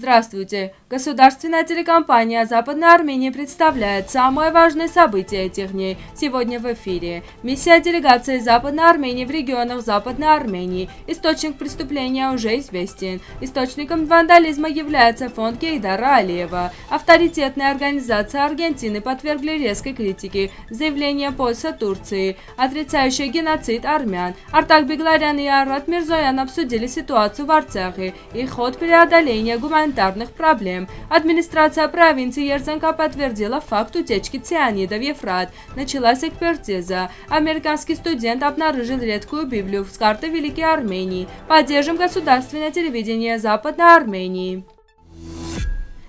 Здравствуйте! Государственная телекомпания Западная Армения представляет самое важное событие этих дней. Сегодня в эфире. Миссия делегации Западной Армении в регионах Западной Армении. Источник преступления уже известен. Источником вандализма является фонд Гейдара Алиева. Авторитетная организация Аргентины подвергли резкой критике заявление Польса Турции, отрицающее геноцид армян. Артак Бегларян и Арат Мирзоян обсудили ситуацию в Арцахе и ход преодоления гуманитарного санитарных проблем. Администрация провинции Ерзанка подтвердила факт утечки цианида в Ефрат. Началась экспертиза. Американский студент обнаружил редкую Библию с карты Великой Армении. Поддержим государственное телевидение Западной Армении.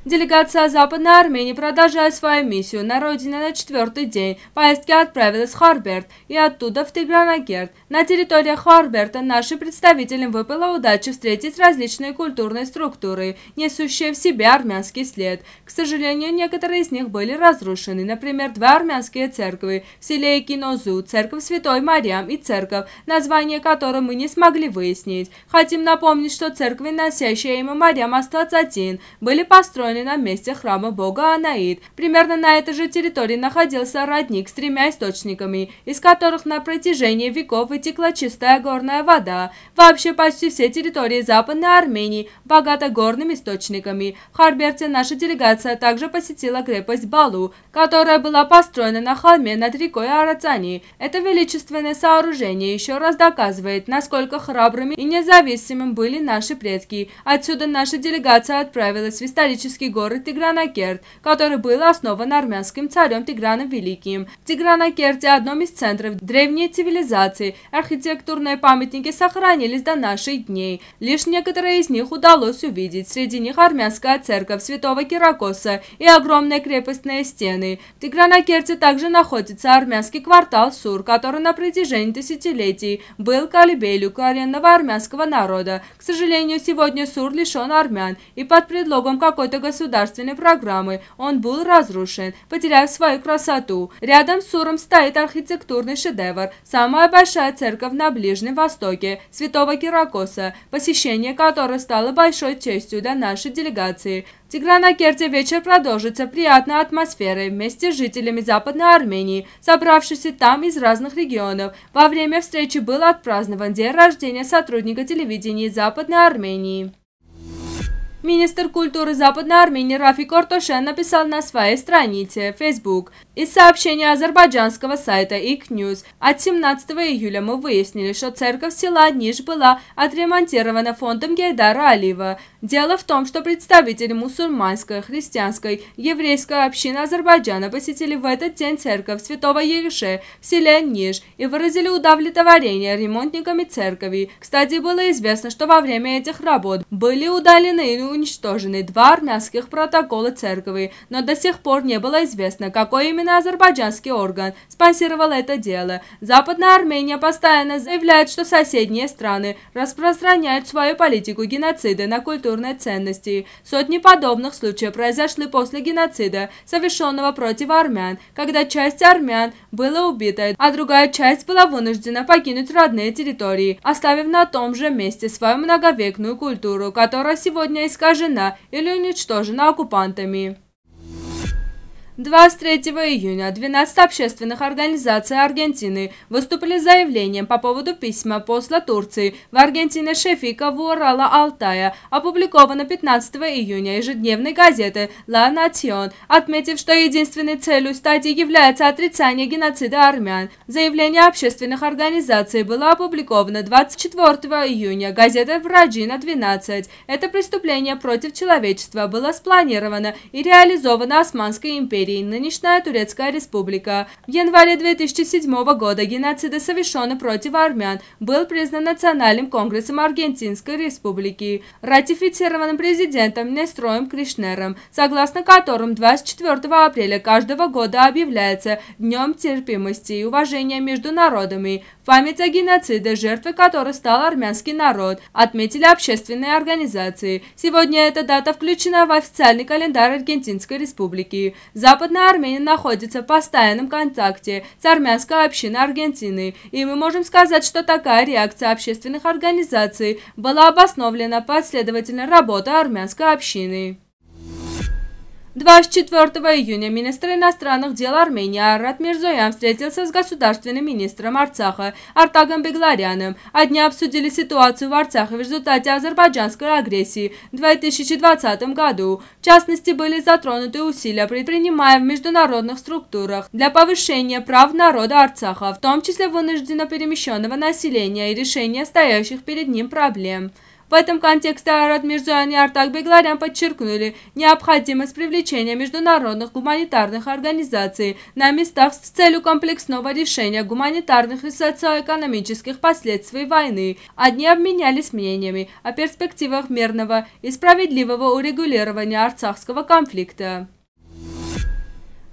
Делегация Западной Армении, продолжая свою миссию на родине на четвертый день, поездки отправилась в Хорберт и оттуда в Тигранагерт. На территории Харберта нашим представителям выпала удача встретить различные культурные структуры, несущие в себе армянский след. К сожалению, некоторые из них были разрушены, например, два армянские церкви в селе Кинозу, церковь Святой Марьям и церковь, название которой мы не смогли выяснить. Хотим напомнить, что церкви, носящие имя Марьям Аствацатин, были построены стояли на месте храма бога Анаид. Примерно на этой же территории находился родник с тремя источниками, из которых на протяжении веков вытекла чистая горная вода. Вообще почти все территории Западной Армении богаты горными источниками. В Харберте наша делегация также посетила крепость Балу, которая была построена на холме над рекой Арацани. Это величественное сооружение еще раз доказывает, насколько храбрыми и независимыми были наши предки. Отсюда наша делегация отправилась в исторический Тигранский город Тигранакерт, который был основан армянским царем Тиграном Великим. Тигранакерт Тигранакерте, одном из центров древней цивилизации, архитектурные памятники сохранились до наших дней. Лишь некоторые из них удалось увидеть, среди них армянская церковь Святого Киракоса и огромные крепостные стены. В Тигранакерте также находится армянский квартал Сур, который на протяжении десятилетий был колыбелью коренного армянского народа. К сожалению, сегодня Сур лишен армян, и под предлогом какой-то государственной программы. Он был разрушен, потеряв свою красоту. Рядом с Суром стоит архитектурный шедевр, самая большая церковь на Ближнем Востоке, Святого Киракоса, посещение которой стало большой честью для нашей делегации. В Тигранакерте вечер продолжится приятной атмосферой вместе с жителями Западной Армении, собравшимся там из разных регионов. Во время встречи был отпразднован день рождения сотрудника телевидения Западной Армении. Министр культуры Западной Армении Рафик Кортошен написал на своей странице Facebook из сообщения азербайджанского сайта ИК-Ньюс. От 17 июля мы выяснили, что церковь села Ниш была отремонтирована фондом Гейдара Алиева. Дело в том, что представители мусульманской, христианской, еврейской общины Азербайджана посетили в этот день церковь Святого Ереше в селе Ниж и выразили удовлетворение ремонтниками церкви. Кстати, было известно, что во время этих работ были удалены или уничтожены два армянских протокола церкви, но до сих пор не было известно, какой именно азербайджанский орган спонсировал это дело. Западная Армения постоянно заявляет, что соседние страны распространяют свою политику геноцида на культуру культурной ценности. Сотни подобных случаев произошли после геноцида, совершенного против армян, когда часть армян была убита, а другая часть была вынуждена покинуть родные территории, оставив на том же месте свою многовекную культуру, которая сегодня искажена или уничтожена оккупантами. 23 июня 12 общественных организаций Аргентины выступили с заявлением по поводу письма посла Турции в Аргентине Шефика Вурала Алтая, опубликовано 15 июня ежедневной газеты «Ла Национ», отметив, что единственной целью статьи является отрицание геноцида армян. Заявление общественных организаций было опубликовано 24 июня газетой «Враджина 12». Это преступление против человечества было спланировано и реализовано Османской империей Сирии, нынешняя Турецкая республика. В январе 2007 года геноцид, совершенный против армян, был признан Национальным конгрессом Аргентинской республики, ратифицированным президентом Нестроем Кришнером, согласно которому 24 апреля каждого года объявляется Днем терпимости и уважения между народами, память о геноциде, жертвой которой стал армянский народ, отметили общественные организации. Сегодня эта дата включена в официальный календарь Аргентинской республики. За Западная Армения находится в постоянном контакте с армянской общиной Аргентины, и мы можем сказать, что такая реакция общественных организаций была обосновлена последовательной работой армянской общины. 24 июня министр иностранных дел Армении Арат Мирзоян встретился с государственным министром Арцаха Артагом Бегларяном. Одни обсудили ситуацию в Арцахе в результате азербайджанской агрессии в 2020 году. В частности, были затронуты усилия, предпринимаемые в международных структурах для повышения прав народа Арцаха, в том числе вынужденно перемещенного населения и решения стоящих перед ним проблем. В этом контексте Айрат Мирзоян и Артак Бегларян подчеркнули необходимость привлечения международных гуманитарных организаций на местах с целью комплексного решения гуманитарных и социоэкономических последствий войны. Одни обменялись мнениями о перспективах мирного и справедливого урегулирования арцахского конфликта.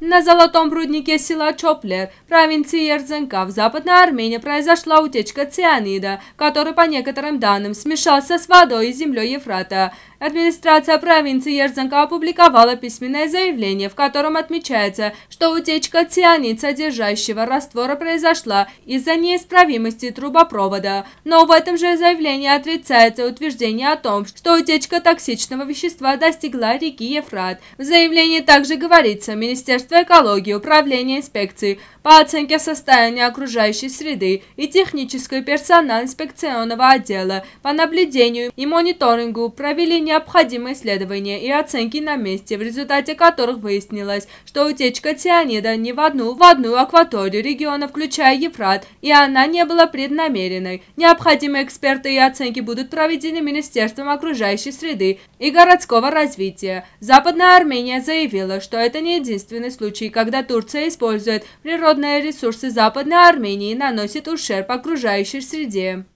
На золотом руднике села Чоплер, провинции Ерзенка, в Западной Армении произошла утечка цианида, который, по некоторым данным, смешался с водой и землей Ефрата. Администрация провинции Ерзанка опубликовала письменное заявление, в котором отмечается, что утечка содержащего раствора произошла из-за неисправимости трубопровода. Но в этом же заявлении отрицается утверждение о том, что утечка токсичного вещества достигла реки Ефрат. В заявлении также говорится, Министерство экологии, Управление инспекции по оценке состояния окружающей среды и технический персонал инспекционного отдела по наблюдению и мониторингу провели необходимые исследования и оценки на месте, в результате которых выяснилось, что утечка цианида не в одну, в одну акваторию региона, включая Ефрат, и она не была преднамеренной. Необходимые эксперты и оценки будут проведены Министерством окружающей среды и городского развития. Западная Армения заявила, что это не единственный случай, когда Турция использует природные ресурсы Западной Армении и наносит ущерб окружающей среде.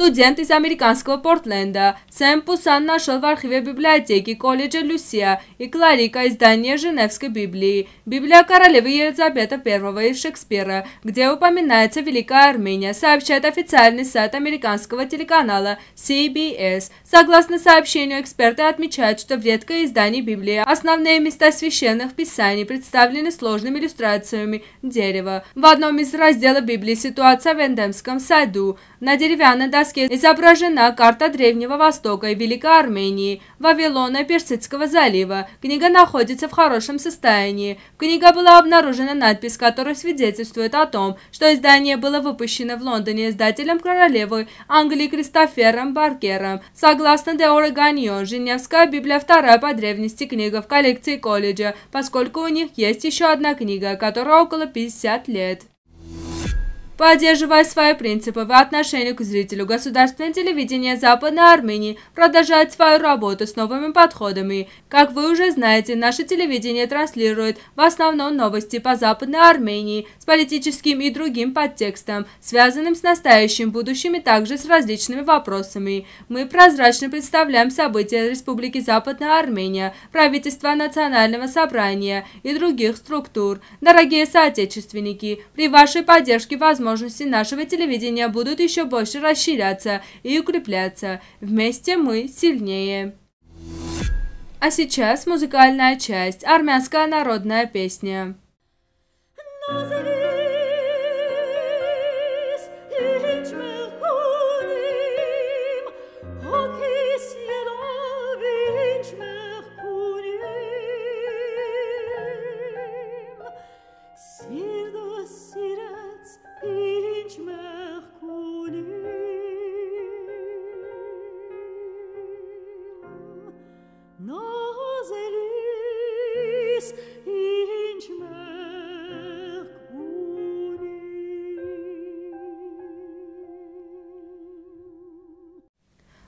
Студент из американского Портленда, Сэм Пусан нашел в архиве библиотеки колледжа Люсия и Кларика издание Женевской Библии, Библия королевы Елизаветы I и Шекспира, где упоминается Великая Армения, сообщает официальный сайт американского телеканала CBS. Согласно сообщению, эксперты отмечают, что в редкое издание Библии основные места священных писаний представлены сложными иллюстрациями дерева. В одном из разделов Библии ситуация в Эндемском саду. На деревянной доске фresке изображена карта Древнего Востока и Великой Армении, Вавилона и Персидского залива. Книга находится в хорошем состоянии. В книге была обнаружена надпись, которая свидетельствует о том, что издание было выпущено в Лондоне издателем королевы Англии Кристофером Баркером. Согласно The Oregonion, Женевская Библия вторая по древности книга в коллекции колледжа, поскольку у них есть еще одна книга, которая около 50 лет. Поддерживая свои принципы в отношении к зрителю, государственное телевидение Западной Армении продолжает свою работу с новыми подходами. Как вы уже знаете, наше телевидение транслирует в основном новости по Западной Армении с политическим и другим подтекстом, связанным с настоящим, будущим и также с различными вопросами. Мы прозрачно представляем события Республики Западная Армения, правительства Национального собрания и других структур. Дорогие соотечественники, при вашей поддержке возможно возможности нашего телевидения будут еще больше расширяться и укрепляться. Вместе мы сильнее. А сейчас музыкальная часть «Армянская народная песня».